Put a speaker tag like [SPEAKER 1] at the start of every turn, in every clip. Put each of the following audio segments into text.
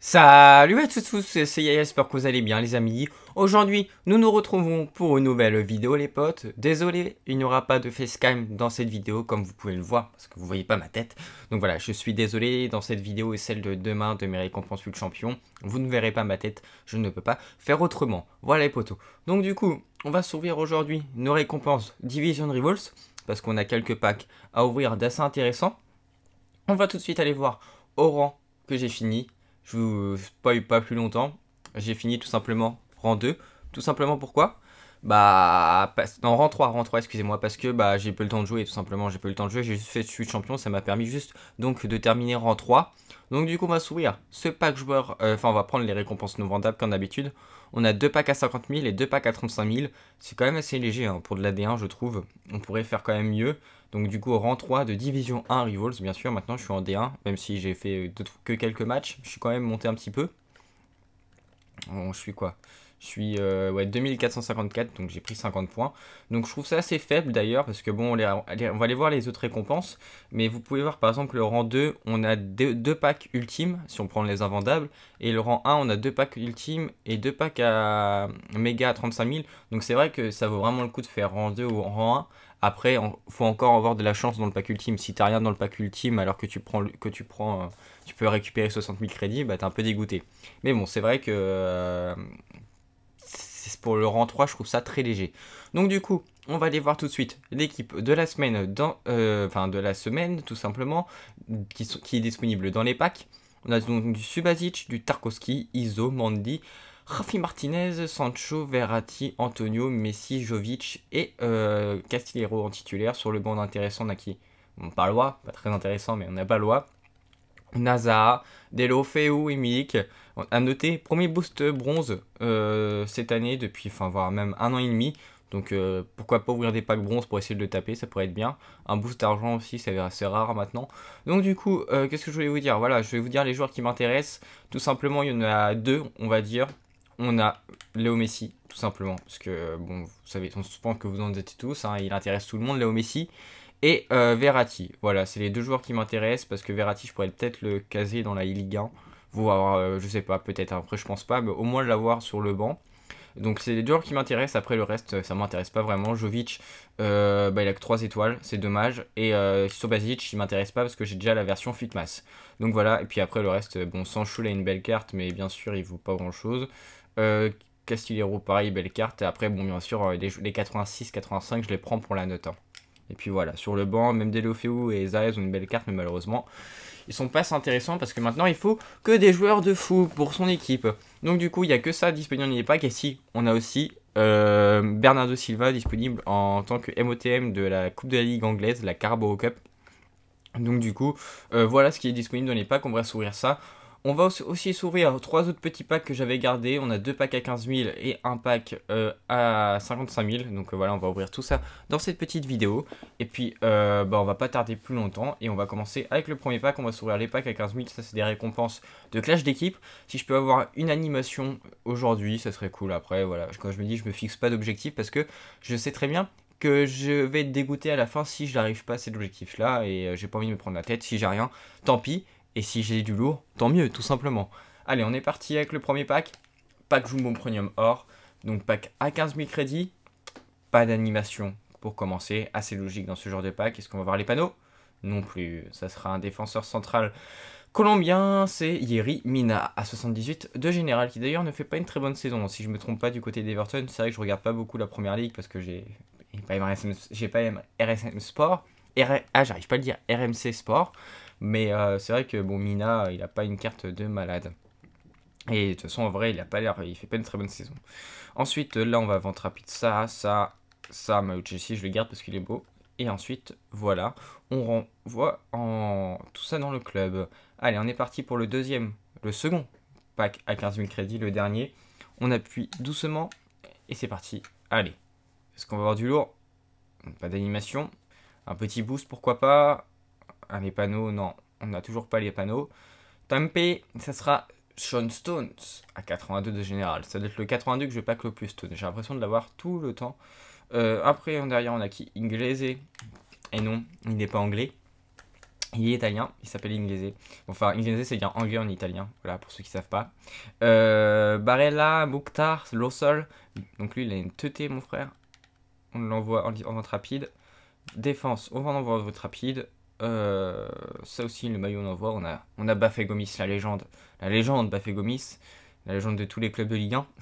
[SPEAKER 1] Salut à tous, c'est Yaya, j'espère que vous allez bien les amis. Aujourd'hui, nous nous retrouvons pour une nouvelle vidéo les potes. Désolé, il n'y aura pas de facecam dans cette vidéo comme vous pouvez le voir parce que vous voyez pas ma tête. Donc voilà, je suis désolé dans cette vidéo et celle de demain de mes récompenses full champion. Vous ne verrez pas ma tête, je ne peux pas faire autrement. Voilà les potos. Donc du coup, on va s'ouvrir aujourd'hui nos récompenses Division Revolts, parce qu'on a quelques packs à ouvrir d'assez intéressants. On va tout de suite aller voir au rang que j'ai fini je vous spoil pas plus longtemps. J'ai fini tout simplement rang 2. Tout simplement pourquoi Bah, non, rang 3, rang 3, excusez-moi, parce que bah, j'ai pas le temps de jouer, tout simplement, j'ai pas eu le temps de jouer, j'ai juste fait suite champion, ça m'a permis juste donc de terminer rang 3. Donc du coup, on va s'ouvrir ce pack joueur, euh, enfin, on va prendre les récompenses non vendables comme d'habitude. On a deux packs à 50 000 et deux packs à 35 000. C'est quand même assez léger hein, pour de l'AD1, je trouve. On pourrait faire quand même mieux. Donc du coup, rang 3 de Division 1 Rivals, bien sûr, maintenant je suis en D1, même si j'ai fait que quelques matchs, je suis quand même monté un petit peu. je suis quoi je suis euh, ouais, 2454, donc j'ai pris 50 points. Donc je trouve ça assez faible d'ailleurs, parce que bon, on va aller voir les autres récompenses. Mais vous pouvez voir par exemple le rang 2, on a deux, packs ultimes, si on prend les invendables. Et le rang 1, on a deux packs ultimes et deux packs à méga à 35 000. Donc c'est vrai que ça vaut vraiment le coup de faire rang 2 ou rang 1. Après, il faut encore avoir de la chance dans le pack ultime. Si t'as rien dans le pack ultime alors que tu prends, que tu, prends euh, tu peux récupérer 60 000 crédits, bah t'es un peu dégoûté. Mais bon, c'est vrai que euh, c'est pour le rang 3, je trouve ça très léger. Donc du coup, on va aller voir tout de suite l'équipe de la semaine, dans, euh, de la semaine tout simplement, qui, qui est disponible dans les packs. On a donc du Subasic, du Tarkovski, Iso, Mandy, Rafi Martinez, Sancho, Verratti, Antonio, Messi, Jovic et euh, Castillero en titulaire sur le banc on Naki. qui... pas loi, pas très intéressant, mais on n'a pas loi. NASA, Delo, Feu et Milik. À noter, premier boost bronze euh, cette année depuis, enfin, voire même un an et demi. Donc euh, pourquoi pas ouvrir des packs bronze pour essayer de le taper, ça pourrait être bien. Un boost d'argent aussi, c'est assez rare maintenant. Donc du coup, euh, qu'est-ce que je voulais vous dire Voilà, je vais vous dire les joueurs qui m'intéressent. Tout simplement, il y en a deux, on va dire on a Léo Messi, tout simplement. Parce que, bon, vous savez, on se pense que vous en êtes tous, hein, il intéresse tout le monde, Léo Messi. Et euh, Verratti, voilà, c'est les deux joueurs qui m'intéressent, parce que Verratti, je pourrais peut-être le caser dans la Ligue 1. Vous euh, je sais pas, peut-être, après je pense pas, mais au moins l'avoir sur le banc. Donc c'est les deux joueurs qui m'intéressent, après le reste, ça m'intéresse pas vraiment. Jovic, euh, bah, il a que 3 étoiles, c'est dommage. Et Sobazic il m'intéresse pas parce que j'ai déjà la version Fitmas. Donc voilà, et puis après le reste, bon, Sancho, il a une belle carte, mais bien sûr, il vaut pas grand-chose. Euh, Castillero, pareil, belle carte. Et après, bon, bien sûr, euh, les, 86-85, je les prends pour la note. Hein. Et puis voilà, sur le banc, même Delofeu et Zaez ont une belle carte, mais malheureusement, ils sont pas intéressants parce que maintenant, il faut que des joueurs de fou pour son équipe. Donc du coup, il n'y a que ça disponible dans les packs. Et si, on a aussi euh, Bernardo Silva disponible en tant que MOTM de la Coupe de la Ligue anglaise, la Carbo Cup. Donc du coup, voilà ce qui est disponible dans les packs, on va s'ouvrir ça. On va aussi s'ouvrir trois autres petits packs que j'avais gardés. On a deux packs à 15 000 et un pack euh, à 55 000. Donc euh, voilà, on va ouvrir tout ça dans cette petite vidéo. Et puis, euh, bah, on va pas tarder plus longtemps. Et on va commencer avec le premier pack. On va s'ouvrir les packs à 15 000. Ça, c'est des récompenses de clash d'équipe. Si je peux avoir une animation aujourd'hui, ça serait cool. Après, voilà, quand je me dis, je me fixe pas d'objectif parce que je sais très bien que je vais être dégoûté à la fin si je n'arrive pas à cet objectif là et j'ai pas envie de me prendre la tête si j'ai rien tant pis et si j'ai du lourd, tant mieux, tout simplement. Allez, on est parti avec le premier pack. Pack Jumbo Premium Or. Donc pack à 15 000 crédits. Pas d'animation pour commencer. Assez logique dans ce genre de pack. Est-ce qu'on va voir les panneaux Non plus. Ça sera un défenseur central colombien. C'est Yeri Mina à 78 de général. Qui d'ailleurs ne fait pas une très bonne saison. Si je me trompe pas du côté d'Everton, c'est vrai que je regarde pas beaucoup la première ligue parce que j'ai pas, RSM pas Sport. Ah, j'arrive pas à le dire. RMC Sport. Mais euh, c'est vrai que bon, Mina, il n'a pas une carte de malade. Et de toute façon, en vrai, il a pas l'air, il fait pas une très bonne saison. Ensuite, là, on va vendre rapide ça, ça, ça, Mao Chelsea, je le garde parce qu'il est beau. Et ensuite, voilà, on renvoie en... tout ça dans le club. Allez, on est parti pour le deuxième, le second pack à 15 000 crédits, le dernier. On appuie doucement et c'est parti. Allez, est-ce qu'on va avoir du lourd Pas d'animation. Un petit boost, pourquoi pas les panneaux, non, on n'a toujours pas les panneaux. Tampé, ça sera Sean Stones à 82 de général. Ça doit être le 82 que je pack le plus J'ai l'impression de l'avoir tout le temps. Euh, après, derrière, on a qui Inglese. Et non, il n'est pas anglais. Il est italien, il s'appelle Inglese. Enfin, Inglese, c'est bien anglais en italien, voilà, pour ceux qui ne savent pas. Euh, Barella, Mouktar, Lossol. Donc lui, il a une mon frère. On l'envoie en, rapide. Défense, on va en vente rapide. Euh, ça aussi, le maillot, on en voit. On a, on a Bafé Gomis, la légende. La légende Bafé Gomis. La légende de tous les clubs de Ligue 1.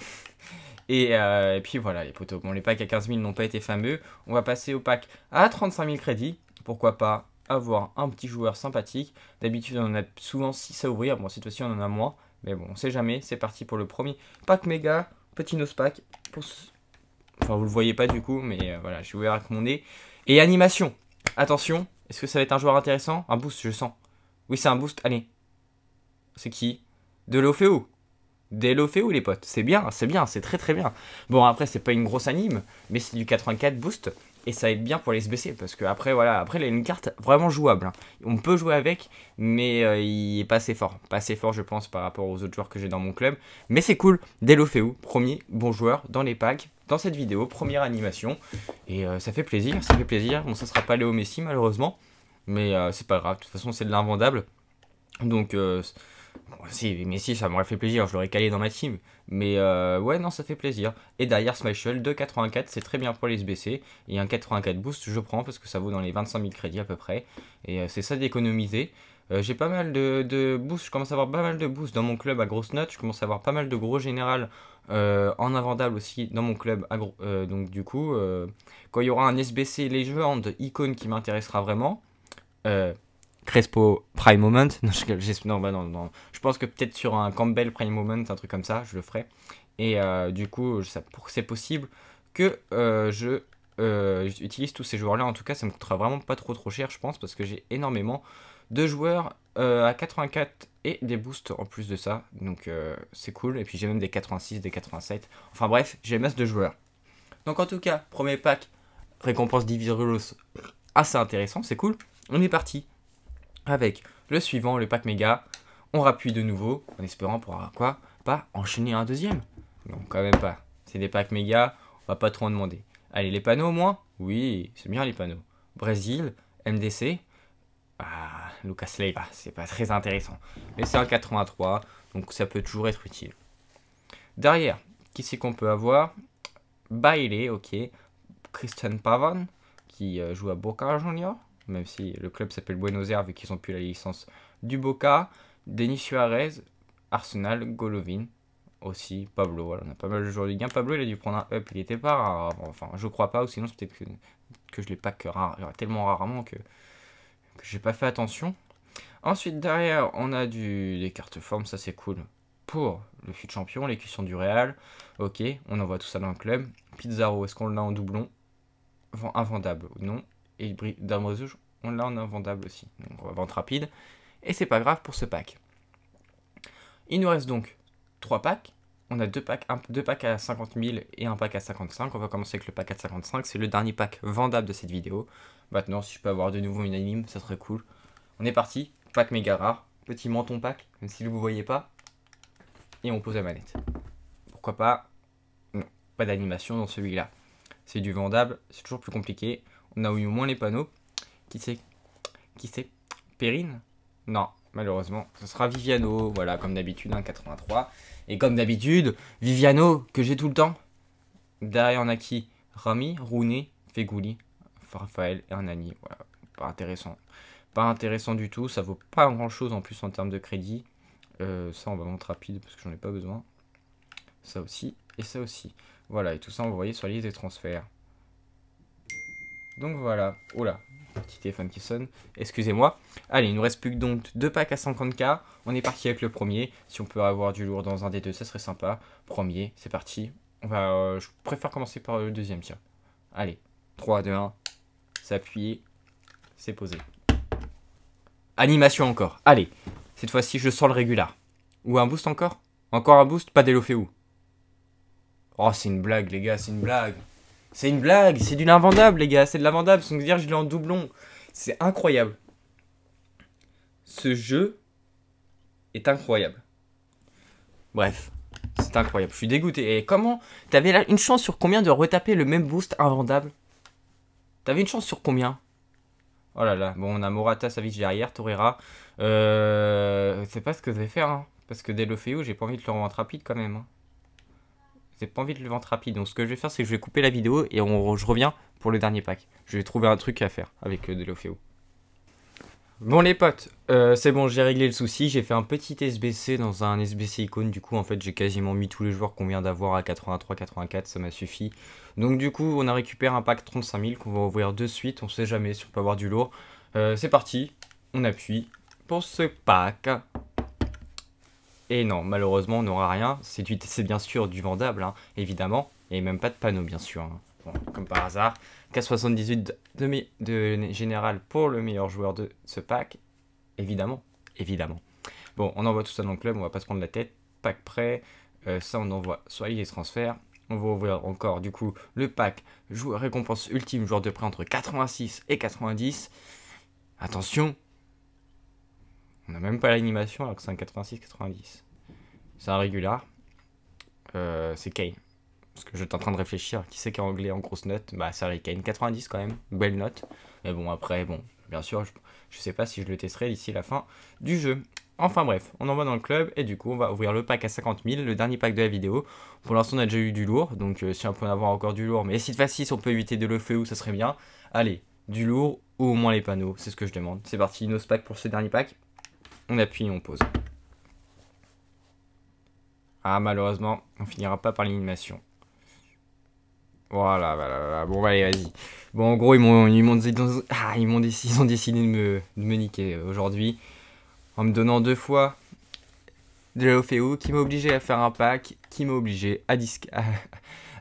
[SPEAKER 1] Euh, et, puis voilà, les poteaux. Bon, les packs à 15 000 n'ont pas été fameux. On va passer au pack à 35 000 crédits. Pourquoi pas avoir un petit joueur sympathique. D'habitude, on en a souvent 6 à ouvrir. Bon, cette fois-ci, on en a moins. Mais bon, on sait jamais. C'est parti pour le premier pack méga. Petit nos pack. Enfin, vous le voyez pas du coup, mais euh, voilà, je vais avec mon Et animation. Attention, est-ce que ça va être un joueur intéressant Un boost, je sens. Oui, c'est un boost. Allez. C'est qui De l'Ophéo. Des l'Ophéo, les potes. C'est bien, c'est bien, c'est très très bien. Bon, après, c'est pas une grosse anime, mais c'est du 84 boost et ça aide bien pour les SBC parce que après voilà après il a une carte vraiment jouable hein. on peut jouer avec mais euh, il est pas assez fort pas assez fort je pense par rapport aux autres joueurs que j'ai dans mon club mais c'est cool Delofeu premier bon joueur dans les packs dans cette vidéo première animation et euh, ça fait plaisir ça fait plaisir bon ça sera pas Léo Messi malheureusement mais euh, c'est pas grave de toute façon c'est de l'invendable donc si, mais si, ça m'aurait fait plaisir, je l'aurais calé dans ma team. Mais euh, ouais, non, ça fait plaisir. Et derrière Smashel, 2,84, c'est très bien pour les SBC. Et un 84 boost, je prends parce que ça vaut dans les 25 000 crédits à peu près. Et euh, c'est ça d'économiser. Euh, j'ai pas mal de, de boosts, je commence à avoir pas mal de boosts dans mon club à grosse note, je commence à avoir pas mal de gros général en invendable aussi dans mon club à gros, donc du coup, quand il y aura un SBC Legend icône qui m'intéressera vraiment, Crespo Prime Moment. je, bah non, je pense que peut-être sur un Campbell Prime Moment, un truc comme ça, je le ferai. Et euh, du coup, c'est possible que euh, je euh, utilise tous ces joueurs-là. En tout cas, ça me coûtera vraiment pas trop trop cher, je pense, parce que j'ai énormément de joueurs à 84 et des boosts en plus de ça. Donc c'est cool. Et puis j'ai même des 86, des 87. Enfin bref, j'ai masse de joueurs. Donc en tout cas, premier pack, récompense Divisorulous, assez ah, intéressant, c'est cool. On est parti avec le suivant, le pack méga. On rappuie de nouveau, en espérant pouvoir quoi Pas enchaîner un deuxième. Non, quand même pas. C'est des packs méga, on va pas trop en demander. Allez, les panneaux au moins Oui, c'est bien les panneaux. Brésil, MDC. Ah, Lucas Leiva, c'est pas très intéressant. Mais c'est un 83, donc ça peut toujours être utile. Derrière, qui c'est qu'on peut avoir Bailey, ok. Christian Pavan, qui euh, joue à Boca Junior même si le club s'appelle Buenos Aires vu qu'ils ont pu la licence du Boca, Denis Suarez, Arsenal, Golovin, aussi Pablo. Voilà, on a pas mal de joueurs de Pablo, il a dû prendre un up, il était pas rare. Enfin, je crois pas, ou sinon c'est peut que, que, je l'ai pas que rare, tellement rarement que, que j'ai pas fait attention. Ensuite, derrière, on a du, des cartes formes, ça c'est cool. Pour le fut champion, les cuissons du Real. Ok, on envoie tout ça dans le club. Pizarro, est-ce qu'on l'a en doublon Invendable ou non et d'un on l'a en invendable aussi. Donc on va vendre rapide. Et c'est pas grave pour ce pack. Il nous reste donc 3 packs. On a 2 packs, deux packs à 50 000 et un pack à 55. On va commencer avec le pack à 55. C'est le dernier pack vendable de cette vidéo. Maintenant, si je peux avoir de nouveau une anime, ça serait cool. On est parti. Pack méga rare. Petit menton pack, même si vous ne voyez pas. Et on pose la manette. Pourquoi pas Non, pas d'animation dans celui-là. C'est du vendable, c'est toujours plus compliqué. On a eu au moins les panneaux. Qui c'est Qui c'est Perrine Non, malheureusement. Ce sera Viviano, voilà, comme d'habitude, 1,83. Hein, et comme d'habitude, Viviano, que j'ai tout le temps. Derrière, on a qui Rami, Rooney, Fegouli, Raphaël, Hernani. Voilà, pas intéressant. Pas intéressant du tout. Ça vaut pas grand chose en plus en termes de crédit. Euh, ça, on va monter rapide parce que j'en ai pas besoin. Ça aussi, et ça aussi. Voilà, et tout ça voyez sur la liste des transferts. Donc voilà. Oh là, petit téléphone qui sonne. Excusez-moi. Allez, il nous reste plus que donc deux packs à 50k. On est parti avec le premier. Si on peut avoir du lourd dans un des deux, ça serait sympa. Premier, c'est parti. On va, euh, je préfère commencer par le deuxième, tiens. Allez, 3, 2, 1. S'appuyer. C'est posé. Animation encore. Allez, cette fois-ci, je sors le régular. Ou un boost encore Encore un boost Pas où Oh, c'est une blague, les gars, c'est une blague. C'est une blague, c'est du l'invendable, les gars, c'est de l'invendable. Son dire, je l'ai en doublon. C'est incroyable. Ce jeu est incroyable. Bref, c'est incroyable. Je suis dégoûté. Et comment T'avais là une chance sur combien de retaper le même boost invendable T'avais une chance sur combien Oh là là, bon, on a Morata, Savic derrière, Torreira. Euh, c'est pas ce que je vais faire, hein, parce que dès le j'ai pas envie de le rendre rapide quand même. Hein. J'ai pas envie de le vendre rapide. Donc ce que je vais faire, c'est que je vais couper la vidéo et on, je reviens pour le dernier pack. Je vais trouver un truc à faire avec euh, de Bon les potes, euh, c'est bon, j'ai réglé le souci. J'ai fait un petit SBC dans un SBC icône. Du coup, en fait, j'ai quasiment mis tous les joueurs qu'on vient d'avoir à 83, 84. Ça m'a suffi. Donc du coup, on a récupéré un pack 35 000 qu'on va ouvrir de suite. On sait jamais si on peut avoir du lourd. Euh, c'est parti, on appuie pour ce pack. Et non, malheureusement, on n'aura rien. C'est bien sûr du vendable, hein, évidemment. Et même pas de panneau, bien sûr. Hein. comme par hasard. 4,78 78 de, général pour le meilleur joueur de ce pack. Évidemment. Évidemment. Bon, on envoie tout ça dans le club, on va pas se prendre la tête. Pack prêt. Euh, ça, on envoie soit les transferts. On va ouvrir encore, du coup, le pack récompense ultime, joueur de prêt entre 86 et 90. Attention, on n'a même pas l'animation alors que c'est un 86-90. C'est un régular. Euh, c'est Kane. Parce que suis en train de réfléchir. Qui c'est qui est anglais en grosse note Bah, c'est Harry Kane. 90 quand même. Belle note. Mais bon, après, bon, bien sûr, je, ne sais pas si je le testerai d'ici la fin du jeu. Enfin bref, on en va dans le club et du coup on va ouvrir le pack à 50 000, le dernier pack de la vidéo. Pour l'instant on a déjà eu du lourd, donc euh, si on peut en avoir encore du lourd, mais si de facile on peut éviter de le feu ça serait bien. Allez, du lourd ou au moins les panneaux, c'est ce que je demande. C'est parti, nos pack pour ce dernier pack. On appuie on pose. Ah, malheureusement, on finira pas par l'animation. Voilà, voilà, voilà. Bon, bah, allez, vas-y. Bon, en gros, ils m'ont ils m'ont ah, ils m'ont décidé, décidé de me, de me niquer euh, aujourd'hui en me donnant deux fois de la qui m'a obligé à faire un pack, qui m'a obligé à,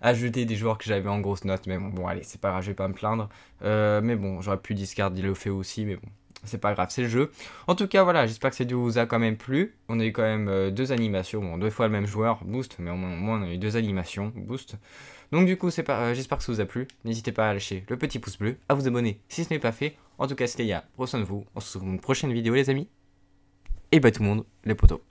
[SPEAKER 1] à, jeter des joueurs que j'avais en grosse note. Mais bon, allez, c'est pas grave, je vais pas me plaindre. Euh, mais bon, j'aurais pu discard l'OFEO aussi, mais bon, c'est pas grave, c'est le jeu. En tout cas, voilà, j'espère que cette vidéo vous a quand même plu. On a eu quand même euh, deux animations, bon, deux fois le même joueur, boost, mais au moins, on a eu deux animations, boost. Donc du coup, euh, j'espère que ça vous a plu. N'hésitez pas à lâcher le petit pouce bleu, à vous abonner si ce n'est pas fait. En tout cas, c'était ya prenez vous. On se retrouve dans une prochaine vidéo, les amis. Et bah tout le monde, les potos.